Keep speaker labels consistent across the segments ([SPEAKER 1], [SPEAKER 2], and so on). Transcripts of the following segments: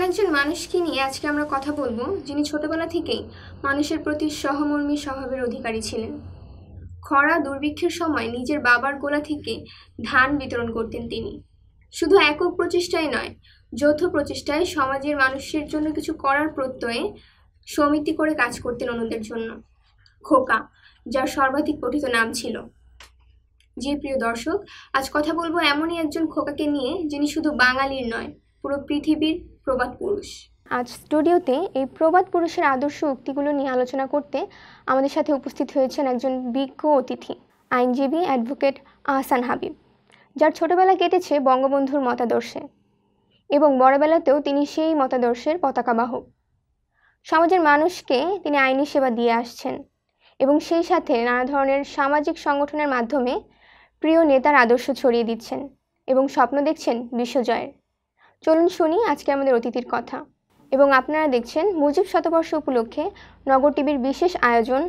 [SPEAKER 1] এমন একজন মানুষকে নিয়ে আজকে আমরা কথা বলবো যিনি ছোটবেলা থেকেই মানুষের প্রতি সহমর্মী স্বভাবের অধিকারী ছিলেন খরা দুর্ভিক্ষের সময় নিজের বাবার গোলা থেকে ধান বিতরণ করতেন তিনি শুধু একক প্রচেষ্টায় নয় যৌথ প্রচেষ্টায় সমাজের মানুষের জন্য কিছু করার প্রত্যয়ে সমিতি করে কাজ করতেন অন্যদের জন্য খোকা যার সর্বাধিক পঠিত নাম ছিল যে প্রিয় দর্শক আজ কথা বলবো এমনই একজন খোকাকে নিয়ে যিনি শুধু বাঙালির নয় পুরো পৃথিবীর প্রবাদ পুরুষ আজ স্টুডিওতে এই প্রবাদ পুরুষের আদর্শ উক্তিগুলো নিয়ে আলোচনা করতে আমাদের সাথে উপস্থিত হয়েছেন একজন বিজ্ঞ অতিথি আইনজীবী অ্যাডভোকেট আহসান হাবিব যার ছোটবেলা কেটেছে বঙ্গবন্ধুর মতাদর্শে এবং বড়বেলাতেও তিনি সেই মতাদর্শের পতাকাবাহক সমাজের মানুষকে তিনি আইনি সেবা দিয়ে আসছেন এবং সেই সাথে নানা ধরনের সামাজিক সংগঠনের মাধ্যমে প্রিয় নেতার আদর্শ ছড়িয়ে দিচ্ছেন এবং স্বপ্ন দেখছেন বিশ্বজয়ের চলুন শুনি আজকে আমাদের অতিথির কথা এবং আপনারা দেখছেন মুজিব শতবর্ষ উপলক্ষে নগর টিভির বিশেষ আয়োজন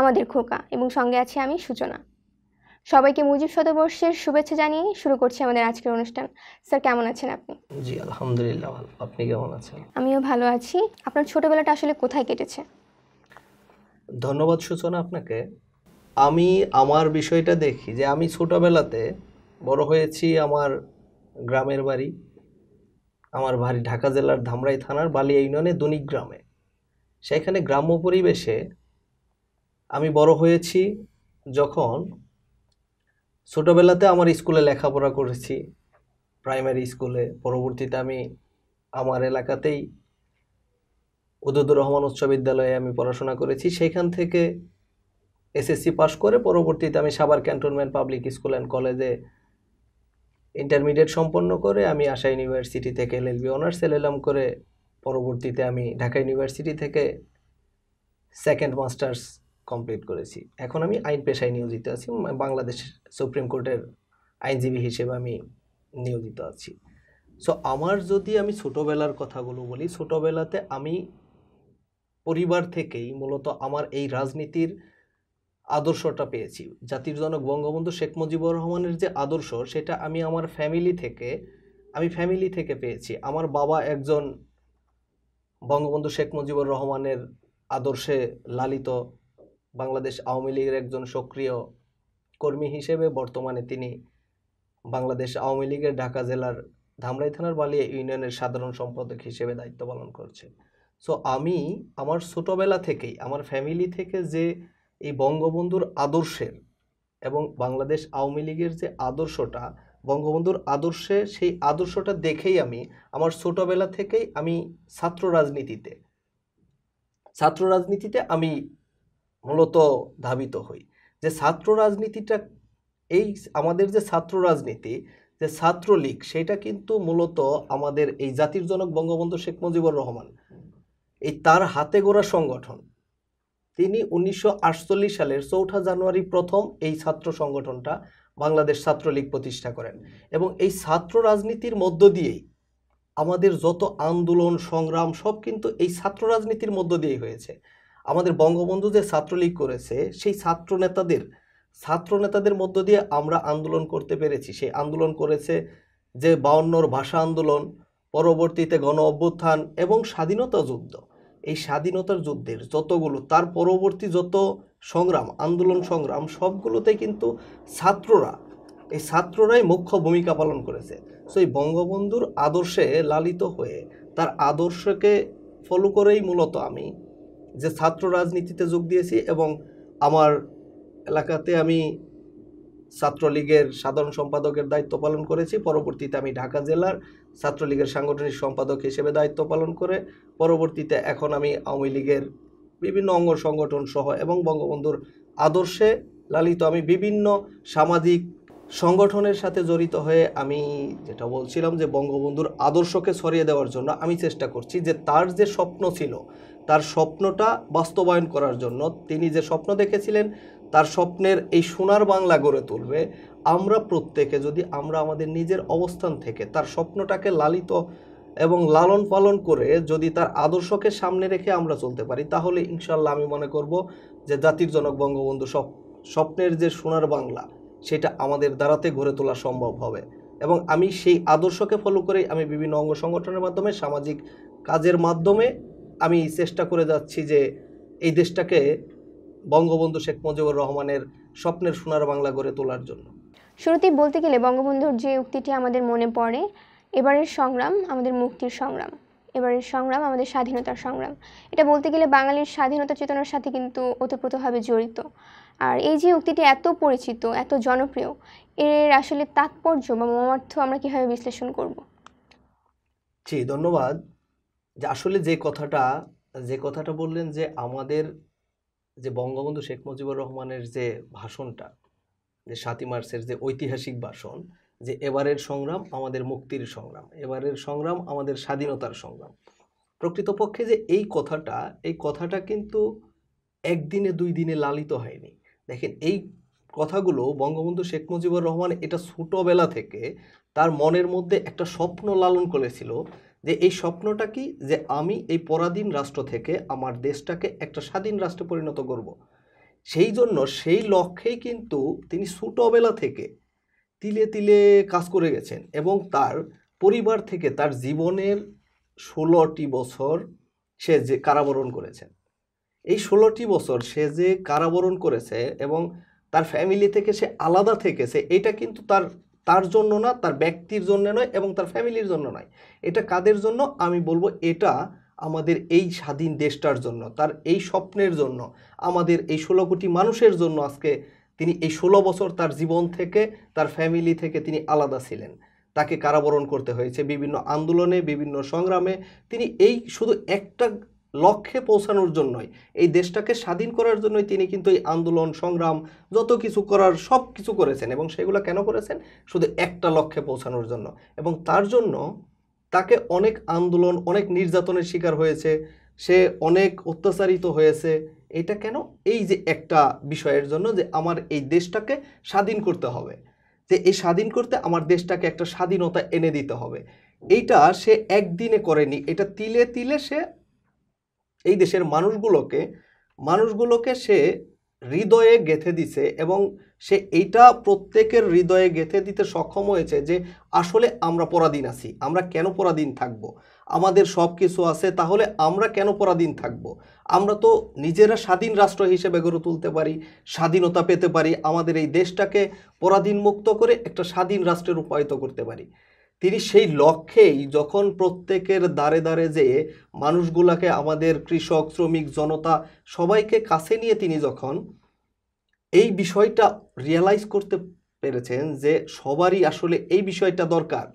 [SPEAKER 1] আমাদের খোকা এবং সঙ্গে আছি আমি সূচনা সবাইকে মুজিব শতবর্ষের শুভেচ্ছা জানিয়ে শুরু করছি আমাদের আজকের অনুষ্ঠান স্যার কেমন আছেন আপনি
[SPEAKER 2] জি আলহামদুলিল্লাহ ভালো আপনি কেমন আছেন
[SPEAKER 1] আমিও ভালো আছি আপনার ছোটবেলাটা আসলে কোথায় কেটেছে
[SPEAKER 2] ধন্যবাদ সূচনা আপনাকে আমি আমার বিষয়টা দেখি যে আমি ছোটবেলাতে বড় হয়েছি আমার গ্রামের বাড়ি আমার বাড়ি ঢাকা জেলার ধামরাই থানার বালিয়া ইউনিয়নে দনিক গ্রামে সেখানে গ্রাম্য পরিবেশে আমি বড় হয়েছি যখন ছোটোবেলাতে আমার স্কুলে লেখাপড়া করেছি প্রাইমারি স্কুলে পরবর্তীতে আমি আমার এলাকাতেই উদুদুর রহমান উচ্চ বিদ্যালয়ে আমি পড়াশোনা করেছি সেখান থেকে এসএসসি পাশ করে পরবর্তীতে আমি Savar cantonment public school and কলেজে ইন্টারমিডিয়েট সম্পন্ন করে আমি আশা ইউনিভার্সিটি থেকে এল এলবি অনার্স এলাম করে পরবর্তীতে আমি ঢাকা ইউনিভার্সিটি থেকে সেকেন্ড মাস্টার্স কমপ্লিট করেছি এখন আমি আইন পেশায় নিয়োজিত আছি বাংলাদেশ সুপ্রিম কোর্টের আইনজীবী হিসেবে আমি নিয়োজিত আছি সো আমার যদি আমি ছোটোবেলার কথাগুলো বলি ছোটোবেলাতে আমি পরিবার থেকেই মূলত আমার এই রাজনীতির আদর্শটা পেয়েছি জাতির জনক বঙ্গবন্ধু শেখ মুজিবুর রহমানের যে আদর্শ সেটা আমি আমার ফ্যামিলি থেকে আমি ফ্যামিলি থেকে পেয়েছি আমার বাবা একজন বঙ্গবন্ধু শেখ মুজিবুর রহমানের আদর্শে লালিত বাংলাদেশ আওয়ামী লীগের একজন সক্রিয় কর্মী হিসেবে বর্তমানে তিনি বাংলাদেশ আওয়ামী লীগের ঢাকা জেলার ধামরাই থানার বালিয়া ইউনিয়নের সাধারণ সম্পাদক হিসেবে দায়িত্ব পালন করছে সো আমি আমার ছোটোবেলা থেকেই আমার ফ্যামিলি থেকে যে এই বঙ্গবন্ধুর আদর্শের এবং বাংলাদেশ আওয়ামী লীগের যে আদর্শটা বঙ্গবন্ধুর আদর্শে সেই আদর্শটা দেখেই আমি আমার ছোটোবেলা থেকেই আমি ছাত্র রাজনীতিতে ছাত্র রাজনীতিতে আমি মূলত ধাবিত হই যে ছাত্র রাজনীতিটা এই আমাদের যে ছাত্র রাজনীতি যে ছাত্রলীগ সেটা কিন্তু মূলত আমাদের এই জাতির জনক বঙ্গবন্ধু শেখ মুজিবুর রহমান এই তার হাতে গোড়া সংগঠন তিনি উনিশশো সালের চৌঠা জানুয়ারি প্রথম এই ছাত্র সংগঠনটা বাংলাদেশ ছাত্রলীগ প্রতিষ্ঠা করেন এবং এই ছাত্র রাজনীতির মধ্য দিয়েই আমাদের যত আন্দোলন সংগ্রাম সব কিন্তু এই ছাত্র রাজনীতির মধ্য দিয়েই হয়েছে আমাদের বঙ্গবন্ধু যে ছাত্রলীগ করেছে সেই ছাত্র নেতাদের ছাত্র নেতাদের মধ্য দিয়ে আমরা আন্দোলন করতে পেরেছি সেই আন্দোলন করেছে যে বাউন্নর ভাষা আন্দোলন পরবর্তীতে গণ অভ্যুত্থান এবং স্বাধীনতা যুদ্ধ এই স্বাধীনতার যুদ্ধের যতগুলো তার পরবর্তী যত সংগ্রাম আন্দোলন সংগ্রাম সবগুলোতে কিন্তু ছাত্ররা এই ছাত্ররাই মুখ্য ভূমিকা পালন করেছে সো এই বঙ্গবন্ধুর আদর্শে লালিত হয়ে তার আদর্শকে ফলো করেই মূলত আমি যে ছাত্র রাজনীতিতে যোগ দিয়েছি এবং আমার এলাকাতে আমি ছাত্রলীগের সাধারণ সম্পাদকের দায়িত্ব পালন করেছি পরবর্তীতে আমি ঢাকা জেলার ছাত্রলীগের সাংগঠনিক সম্পাদক হিসেবে দায়িত্ব পালন করে পরবর্তীতে এখন আমি আওয়ামী লীগের বিভিন্ন অঙ্গ সংগঠন সহ এবং বঙ্গবন্ধুর আদর্শে লালিত আমি বিভিন্ন সামাজিক সংগঠনের সাথে জড়িত হয়ে আমি যেটা বলছিলাম যে বঙ্গবন্ধুর আদর্শকে ছড়িয়ে দেওয়ার জন্য আমি চেষ্টা করছি যে তার যে স্বপ্ন ছিল তার স্বপ্নটা বাস্তবায়ন করার জন্য তিনি যে স্বপ্ন দেখেছিলেন তার স্বপ্নের এই সোনার বাংলা গড়ে তুলবে আমরা প্রত্যেকে যদি আমরা আমাদের নিজের অবস্থান থেকে তার স্বপ্নটাকে লালিত এবং লালন পালন করে যদি তার আদর্শকে সামনে রেখে আমরা চলতে পারি তাহলে ইনশাল্লাহ আমি মনে করব যে জাতির জনক বঙ্গবন্ধু স্বপ্নের যে সোনার বাংলা সেটা আমাদের দ্বারাতে গড়ে তোলা সম্ভব হবে এবং আমি সেই আদর্শকে ফলো করে আমি বিভিন্ন অঙ্গ সংগঠনের মাধ্যমে সামাজিক কাজের মাধ্যমে আমি চেষ্টা করে যাচ্ছি যে এই দেশটাকে বঙ্গবন্ধু শেখ মুজিবুর রহমানের স্বপ্নের সোনার বাংলা গড়ে তোলার জন্য
[SPEAKER 1] শুরুতেই বলতে গেলে বঙ্গবন্ধুর যে উক্তিটি আমাদের মনে পড়ে এবারের সংগ্রাম আমাদের মুক্তির সংগ্রাম এবারের সংগ্রাম আমাদের স্বাধীনতার সংগ্রাম এটা বলতে গেলে বাঙালির স্বাধীনতা চেতনার সাথে কিন্তু ওতপ্রোতভাবে জড়িত আর এই যে উক্তিটি এত পরিচিত এত জনপ্রিয় এর আসলে তাৎপর্য বা মর্মার্থ আমরা কিভাবে বিশ্লেষণ করব
[SPEAKER 2] জি ধন্যবাদ যে আসলে যে কথাটা যে কথাটা বললেন যে আমাদের যে বঙ্গবন্ধু শেখ মুজিবুর রহমানের যে ভাষণটা যে সাতই মার্চের যে ঐতিহাসিক ভাষণ যে এবারের সংগ্রাম আমাদের মুক্তির সংগ্রাম এবারের সংগ্রাম আমাদের স্বাধীনতার সংগ্রাম প্রকৃতপক্ষে যে এই কথাটা এই কথাটা কিন্তু একদিনে দুই দিনে লালিত হয়নি দেখেন এই কথাগুলো বঙ্গবন্ধু শেখ মুজিবুর রহমান এটা ছোটোবেলা থেকে তার মনের মধ্যে একটা স্বপ্ন লালন করেছিল যে এই স্বপ্নটা কি যে আমি এই পরাধীন রাষ্ট্র থেকে আমার দেশটাকে একটা স্বাধীন রাষ্ট্রে পরিণত করব। সেই জন্য সেই লক্ষ্যেই কিন্তু তিনি ছোটোবেলা থেকে তিলে তিলে কাজ করে গেছেন এবং তার পরিবার থেকে তার জীবনের ষোলোটি বছর সে যে কারাবরণ করেছেন এই ষোলোটি বছর সে যে কারাবরণ করেছে এবং তার ফ্যামিলি থেকে সে আলাদা থেকেছে এটা কিন্তু তার তার জন্য না তার ব্যক্তির জন্য নয় এবং তার ফ্যামিলির জন্য নয় এটা কাদের জন্য আমি বলবো এটা আমাদের এই স্বাধীন দেশটার জন্য তার এই স্বপ্নের জন্য আমাদের এই ষোলো কোটি মানুষের জন্য আজকে তিনি এই ষোলো বছর তার জীবন থেকে তার ফ্যামিলি থেকে তিনি আলাদা ছিলেন তাকে কারাবরণ করতে হয়েছে বিভিন্ন আন্দোলনে বিভিন্ন সংগ্রামে তিনি এই শুধু একটা লক্ষ্যে পৌঁছানোর জন্যই এই দেশটাকে স্বাধীন করার জন্যই তিনি কিন্তু এই আন্দোলন সংগ্রাম যত কিছু করার সব কিছু করেছেন এবং সেগুলো কেন করেছেন শুধু একটা লক্ষ্যে পৌঁছানোর জন্য এবং তার জন্য তাকে অনেক আন্দোলন অনেক নির্যাতনের শিকার হয়েছে সে অনেক অত্যাচারিত হয়েছে এটা কেন এই যে একটা বিষয়ের জন্য যে আমার এই দেশটাকে স্বাধীন করতে হবে যে এই স্বাধীন করতে আমার দেশটাকে একটা স্বাধীনতা এনে দিতে হবে এইটা সে একদিনে করেনি এটা তিলে তিলে সে এই দেশের মানুষগুলোকে মানুষগুলোকে সে হৃদয়ে গেঁথে দিছে এবং সে এইটা প্রত্যেকের হৃদয়ে গেঁথে দিতে সক্ষম হয়েছে যে আসলে আমরা পরাধীন আছি আমরা কেন পরাধীন থাকব। আমাদের সব কিছু আছে তাহলে আমরা কেন পরাধীন থাকব। আমরা তো নিজেরা স্বাধীন রাষ্ট্র হিসেবে গড়ে তুলতে পারি স্বাধীনতা পেতে পারি আমাদের এই দেশটাকে পরাধীন মুক্ত করে একটা স্বাধীন রাষ্ট্রে রূপায়িত করতে পারি তিনি সেই লক্ষ্যেই যখন প্রত্যেকের দ্বারে দ্বারে যে মানুষগুলাকে আমাদের কৃষক শ্রমিক জনতা সবাইকে কাছে নিয়ে তিনি যখন এই বিষয়টা রিয়েলাইজ করতে পেরেছেন যে সবারই আসলে এই বিষয়টা দরকার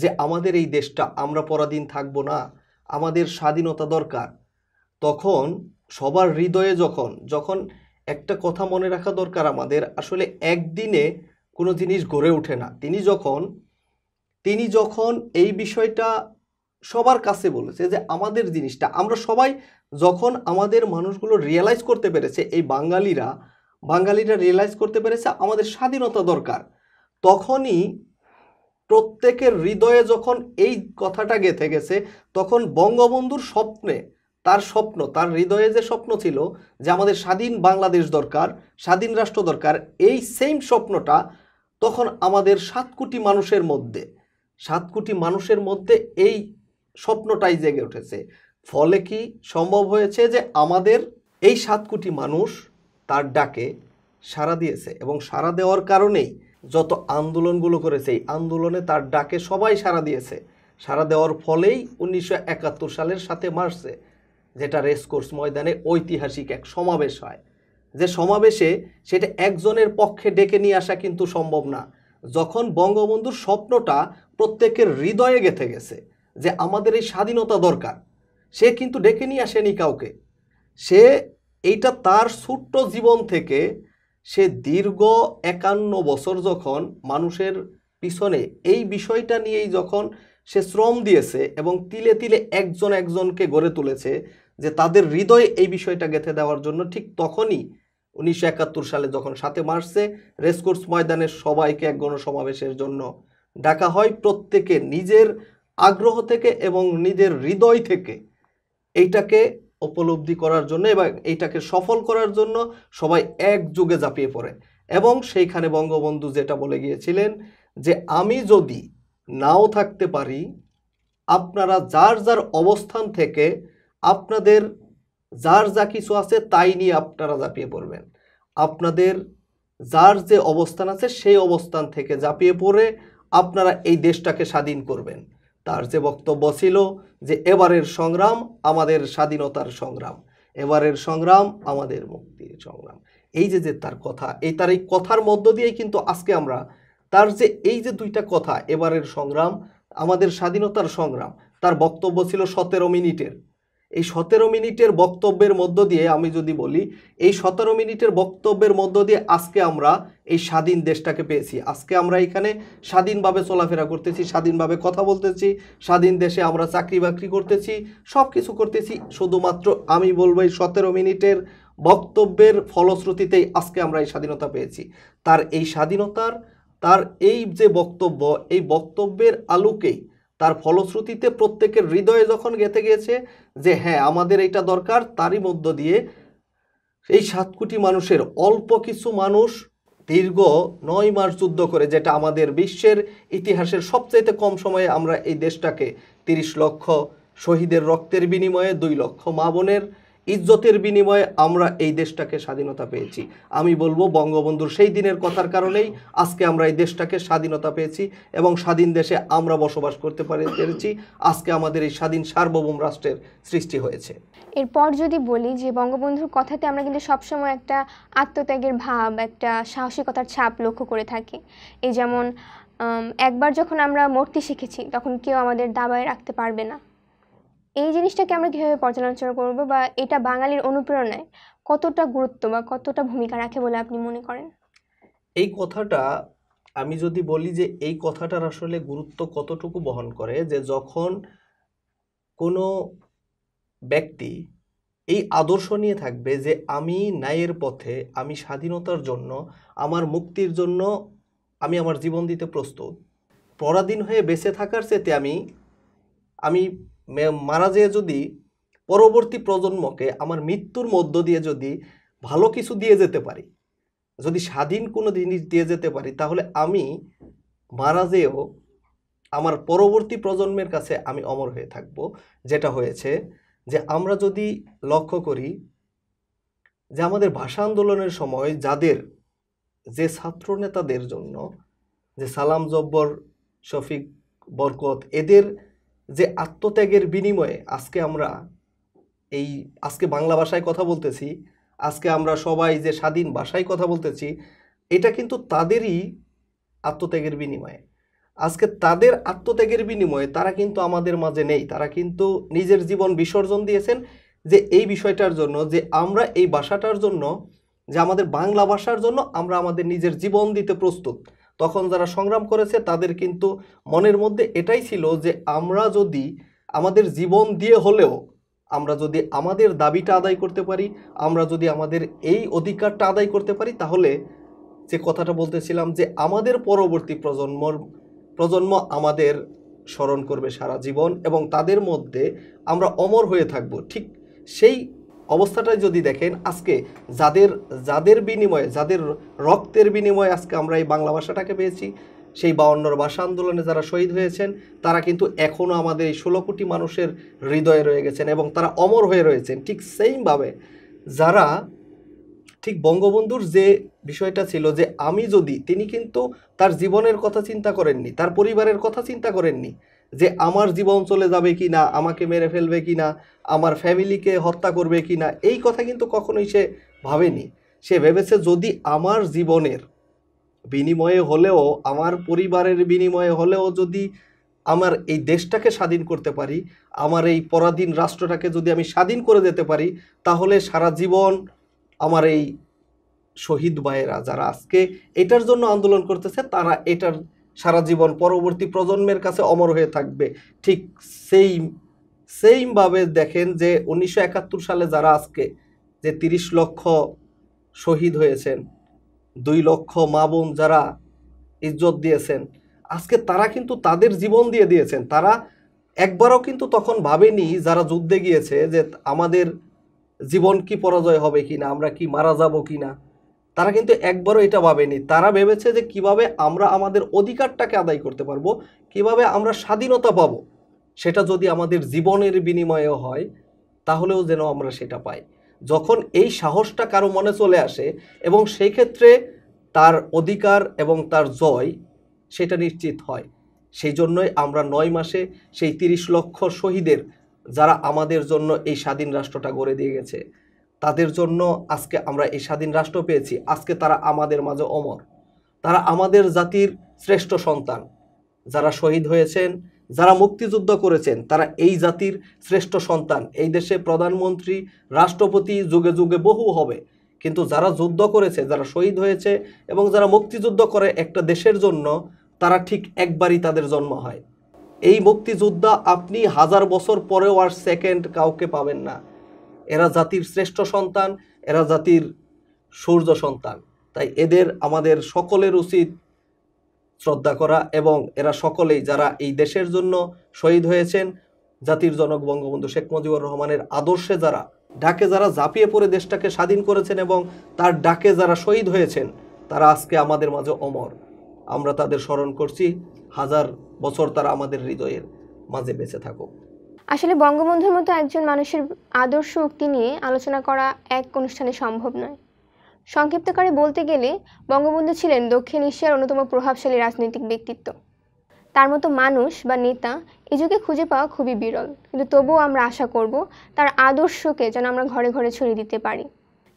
[SPEAKER 2] যে আমাদের এই দেশটা আমরা পরাধীন থাকব না আমাদের স্বাধীনতা দরকার তখন সবার হৃদয়ে যখন যখন একটা কথা মনে রাখা দরকার আমাদের আসলে একদিনে কোনো জিনিস গড়ে ওঠে না তিনি যখন তিনি যখন এই বিষয়টা সবার কাছে বলেছে যে আমাদের জিনিসটা আমরা সবাই যখন আমাদের মানুষগুলো রিয়েলাইজ করতে পেরেছে এই বাঙালিরা বাঙালিরা রিয়েলাইজ করতে পেরেছে আমাদের স্বাধীনতা দরকার তখনই প্রত্যেকের হৃদয়ে যখন এই কথাটা গেঁথে গেছে তখন বঙ্গবন্ধুর স্বপ্নে তার স্বপ্ন তার হৃদয়ে যে স্বপ্ন ছিল যে আমাদের স্বাধীন বাংলাদেশ দরকার স্বাধীন রাষ্ট্র দরকার এই সেম স্বপ্নটা তখন আমাদের সাত কোটি মানুষের মধ্যে সাত কোটি মানুষের মধ্যে এই স্বপ্নটাই জেগে উঠেছে ফলে কি সম্ভব হয়েছে যে আমাদের এই সাত কোটি মানুষ তার ডাকে সাড়া দিয়েছে এবং সাড়া দেওয়ার কারণেই যত আন্দোলনগুলো করেছে এই আন্দোলনে তার ডাকে সবাই সাড়া দিয়েছে সাড়া দেওয়ার ফলেই উনিশশো সালের সাথে মার্চে যেটা রেসকোর্স ময়দানে ঐতিহাসিক এক সমাবেশ হয় যে সমাবেশে সেটা একজনের পক্ষে ডেকে নিয়ে আসা কিন্তু সম্ভব না যখন বঙ্গবন্ধুর স্বপ্নটা প্রত্যেকের হৃদয়ে গেঁথে গেছে যে আমাদের এই স্বাধীনতা দরকার সে কিন্তু ডেকে নিয়ে আসেনি কাউকে সে এইটা তার ছোট্ট জীবন থেকে সে দীর্ঘ একান্ন বছর যখন মানুষের পিছনে এই বিষয়টা নিয়েই যখন সে শ্রম দিয়েছে এবং তিলে তিলে একজন একজনকে গড়ে তুলেছে যে তাদের হৃদয়ে এই বিষয়টা গেঁথে দেওয়ার জন্য ঠিক তখনই উনিশশো সালে যখন সাথে মার্চে রেসকোর্স ময়দানে সবাইকে এক গণসমাবেশের জন্য ডাকা হয় প্রত্যেকে নিজের আগ্রহ থেকে এবং নিজের হৃদয় থেকে এইটাকে উপলব্ধি করার জন্য এবং এইটাকে সফল করার জন্য সবাই একযোগে ঝাঁপিয়ে পড়ে এবং সেইখানে বঙ্গবন্ধু যেটা বলে গিয়েছিলেন যে আমি যদি নাও থাকতে পারি আপনারা যার যার অবস্থান থেকে আপনাদের যার যা কিছু আছে তাই নিয়ে আপনারা ঝাঁপিয়ে পড়বেন আপনাদের যার যে অবস্থান আছে সেই অবস্থান থেকে ঝাঁপিয়ে পড়ে আপনারা এই দেশটাকে স্বাধীন করবেন তার যে বক্তব্য ছিল যে এবারের সংগ্রাম আমাদের স্বাধীনতার সংগ্রাম এবারের সংগ্রাম আমাদের মুক্তির সংগ্রাম এই যে যে তার কথা এই তার এই কথার মধ্য দিয়েই কিন্তু আজকে আমরা তার যে এই যে দুইটা কথা এবারের সংগ্রাম আমাদের স্বাধীনতার সংগ্রাম তার বক্তব্য ছিল সতেরো মিনিটের এই সতেরো মিনিটের বক্তব্যের মধ্য দিয়ে আমি যদি বলি এই সতেরো মিনিটের বক্তব্যের মধ্য দিয়ে আজকে আমরা এই স্বাধীন দেশটাকে পেয়েছি আজকে আমরা এখানে স্বাধীনভাবে চলাফেরা করতেছি স্বাধীনভাবে কথা বলতেছি স্বাধীন দেশে আমরা চাকরি বাকরি করতেছি সব কিছু করতেছি শুধুমাত্র আমি বলবো এই সতেরো মিনিটের বক্তব্যের ফলশ্রুতিতেই আজকে আমরা এই স্বাধীনতা পেয়েছি তার এই স্বাধীনতার তার এই যে বক্তব্য এই বক্তব্যের আলোকেই তার ফলশ্রুতিতে প্রত্যেকের হৃদয়ে যখন গেঁথে গিয়েছে যে হ্যাঁ আমাদের এটা দরকার তারই মধ্য দিয়ে এই সাত কোটি মানুষের অল্প কিছু মানুষ দীর্ঘ নয় মাস যুদ্ধ করে যেটা আমাদের বিশ্বের ইতিহাসের সবচাইতে কম সময়ে আমরা এই দেশটাকে তিরিশ লক্ষ শহীদের রক্তের বিনিময়ে দুই লক্ষ মা বোনের ইজ্জতের বিনিময়ে আমরা এই দেশটাকে স্বাধীনতা পেয়েছি আমি বলবো বঙ্গবন্ধুর সেই দিনের কথার কারণেই আজকে আমরা এই দেশটাকে স্বাধীনতা পেয়েছি এবং স্বাধীন দেশে আমরা বসবাস করতে পেরেছি আজকে আমাদের এই স্বাধীন সার্বভৌম রাষ্ট্রের সৃষ্টি হয়েছে
[SPEAKER 1] এরপর যদি বলি যে বঙ্গবন্ধুর কথাতে আমরা কিন্তু সবসময় একটা আত্মত্যাগের ভাব একটা সাহসিকতার ছাপ লক্ষ্য করে থাকি এই যেমন একবার যখন আমরা মরতে শিখেছি তখন কেউ আমাদের দাবায় রাখতে পারবে না এই জিনিসটাকে আমরা কীভাবে পর্যালোচনা করবো বা এটা বাঙালির অনুপ্রেরণায় কতটা গুরুত্ব বা কতটা ভূমিকা রাখে বলে আপনি মনে করেন
[SPEAKER 2] এই কথাটা আমি যদি বলি যে এই কথাটার আসলে গুরুত্ব কতটুকু বহন করে যে যখন কোনো ব্যক্তি এই আদর্শ নিয়ে থাকবে যে আমি ন্যায়ের পথে আমি স্বাধীনতার জন্য আমার মুক্তির জন্য আমি আমার জীবন দিতে প্রস্তুত পরাধীন হয়ে বেঁচে থাকার চেতে আমি আমি মারা যেয়ে যদি পরবর্তী প্রজন্মকে আমার মৃত্যুর মধ্য দিয়ে যদি ভালো কিছু দিয়ে যেতে পারি যদি স্বাধীন কোনো জিনিস দিয়ে যেতে পারি তাহলে আমি মারা যেয়েও আমার পরবর্তী প্রজন্মের কাছে আমি অমর হয়ে থাকব যেটা হয়েছে যে আমরা যদি লক্ষ্য করি যে আমাদের ভাষা আন্দোলনের সময় যাদের যে ছাত্র নেতাদের জন্য যে সালাম জব্বর শফিক বরকত এদের যে আত্মত্যাগের বিনিময়ে আজকে আমরা এই আজকে বাংলা ভাষায় কথা বলতেছি আজকে আমরা সবাই যে স্বাধীন ভাষায় কথা বলতেছি এটা কিন্তু তাদেরই আত্মত্যাগের বিনিময়ে আজকে তাদের আত্মত্যাগের বিনিময়ে তারা কিন্তু আমাদের মাঝে নেই তারা কিন্তু নিজের জীবন বিসর্জন দিয়েছেন যে এই বিষয়টার জন্য যে আমরা এই ভাষাটার জন্য যে আমাদের বাংলা ভাষার জন্য আমরা আমাদের নিজের জীবন দিতে প্রস্তুত তখন যারা সংগ্রাম করেছে তাদের কিন্তু মনের মধ্যে এটাই ছিল যে আমরা যদি আমাদের জীবন দিয়ে হলেও আমরা যদি আমাদের দাবিটা আদায় করতে পারি আমরা যদি আমাদের এই অধিকারটা আদায় করতে পারি তাহলে যে কথাটা বলতেছিলাম যে আমাদের পরবর্তী প্রজন্মর প্রজন্ম আমাদের স্মরণ করবে সারা জীবন এবং তাদের মধ্যে আমরা অমর হয়ে থাকব ঠিক সেই অবস্থাটাই যদি দেখেন আজকে যাদের যাদের বিনিময়ে যাদের রক্তের বিনিময়ে আজকে আমরা এই বাংলা ভাষাটাকে পেয়েছি সেই বাউন্নর ভাষা আন্দোলনে যারা শহীদ হয়েছেন তারা কিন্তু এখনও আমাদের এই ষোলো কোটি মানুষের হৃদয়ে রয়ে গেছেন এবং তারা অমর হয়ে রয়েছেন ঠিক সেইমভাবে যারা ঠিক বঙ্গবন্ধুর যে বিষয়টা ছিল যে আমি যদি তিনি কিন্তু তার জীবনের কথা চিন্তা করেননি তার পরিবারের কথা চিন্তা করেননি যে আমার জীবন চলে যাবে কি না আমাকে মেরে ফেলবে কি না আমার ফ্যামিলিকে হত্যা করবে কি না এই কথা কিন্তু কখনোই সে ভাবেনি সে ভেবেছে যদি আমার জীবনের বিনিময়ে হলেও আমার পরিবারের বিনিময়ে হলেও যদি আমার এই দেশটাকে স্বাধীন করতে পারি আমার এই পরাধীন রাষ্ট্রটাকে যদি আমি স্বাধীন করে দিতে পারি তাহলে সারা জীবন আমার এই শহীদ ভাইয়েরা যারা আজকে এটার জন্য আন্দোলন করতেছে তারা এটার সারা জীবন পরবর্তী প্রজন্মের কাছে অমর হয়ে থাকবে ঠিক সেই সেইমভাবে দেখেন যে উনিশশো সালে যারা আজকে যে তিরিশ লক্ষ শহীদ হয়েছেন দুই লক্ষ মা বোন যারা ইজ্জত দিয়েছেন আজকে তারা কিন্তু তাদের জীবন দিয়ে দিয়েছেন তারা একবারও কিন্তু তখন ভাবেনি যারা যুদ্ধে গিয়েছে যে আমাদের জীবন কি পরাজয় হবে কি না আমরা কি মারা যাব কি না তারা কিন্তু একবারও এটা ভাবেনি তারা ভেবেছে যে কিভাবে আমরা আমাদের অধিকারটাকে আদায় করতে পারবো কিভাবে আমরা স্বাধীনতা পাব সেটা যদি আমাদের জীবনের বিনিময়ে হয় তাহলেও যেন আমরা সেটা পাই যখন এই সাহসটা কারো মনে চলে আসে এবং সেই ক্ষেত্রে তার অধিকার এবং তার জয় সেটা নিশ্চিত হয় সেই জন্যই আমরা নয় মাসে সেই তিরিশ লক্ষ শহীদের যারা আমাদের জন্য এই স্বাধীন রাষ্ট্রটা গড়ে দিয়ে গেছে তাদের জন্য আজকে আমরা এই স্বাধীন রাষ্ট্র পেয়েছি আজকে তারা আমাদের মাঝে অমর তারা আমাদের জাতির শ্রেষ্ঠ সন্তান যারা শহীদ হয়েছেন যারা মুক্তিযুদ্ধ করেছেন তারা এই জাতির শ্রেষ্ঠ সন্তান এই দেশে প্রধানমন্ত্রী রাষ্ট্রপতি যুগে যুগে বহু হবে কিন্তু যারা যুদ্ধ করেছে যারা শহীদ হয়েছে এবং যারা মুক্তিযুদ্ধ করে একটা দেশের জন্য তারা ঠিক একবারই তাদের জন্ম হয় এই মুক্তিযোদ্ধা আপনি হাজার বছর পরেও আর সেকেন্ড কাউকে পাবেন না এরা জাতির শ্রেষ্ঠ সন্তান এরা জাতির সূর্য সন্তান তাই এদের আমাদের সকলের উচিত শ্রদ্ধা করা এবং এরা সকলেই যারা এই দেশের জন্য শহীদ হয়েছেন জাতির জনক বঙ্গবন্ধু শেখ মুজিবুর রহমানের আদর্শে যারা ডাকে যারা ঝাঁপিয়ে পড়ে দেশটাকে স্বাধীন করেছেন এবং তার ডাকে যারা শহীদ হয়েছেন তারা আজকে আমাদের মাঝে অমর আমরা তাদের স্মরণ করছি হাজার বছর তারা আমাদের হৃদয়ের মাঝে বেঁচে থাকুক
[SPEAKER 1] আসলে বঙ্গবন্ধুর মতো একজন মানুষের আদর্শ উক্তি নিয়ে আলোচনা করা এক অনুষ্ঠানে সম্ভব নয় সংক্ষিপ্তকারে বলতে গেলে বঙ্গবন্ধু ছিলেন দক্ষিণ এশিয়ার অন্যতম প্রভাবশালী রাজনৈতিক ব্যক্তিত্ব তার মতো মানুষ বা নেতা এই যুগে খুঁজে পাওয়া খুবই বিরল কিন্তু তবুও আমরা আশা করব তার আদর্শকে যেন আমরা ঘরে ঘরে ছড়িয়ে দিতে পারি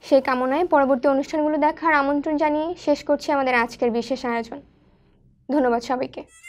[SPEAKER 1] সেই কামনায় পরবর্তী অনুষ্ঠানগুলো দেখার আমন্ত্রণ জানিয়ে শেষ করছি আমাদের আজকের বিশেষ আয়োজন ধন্যবাদ সবাইকে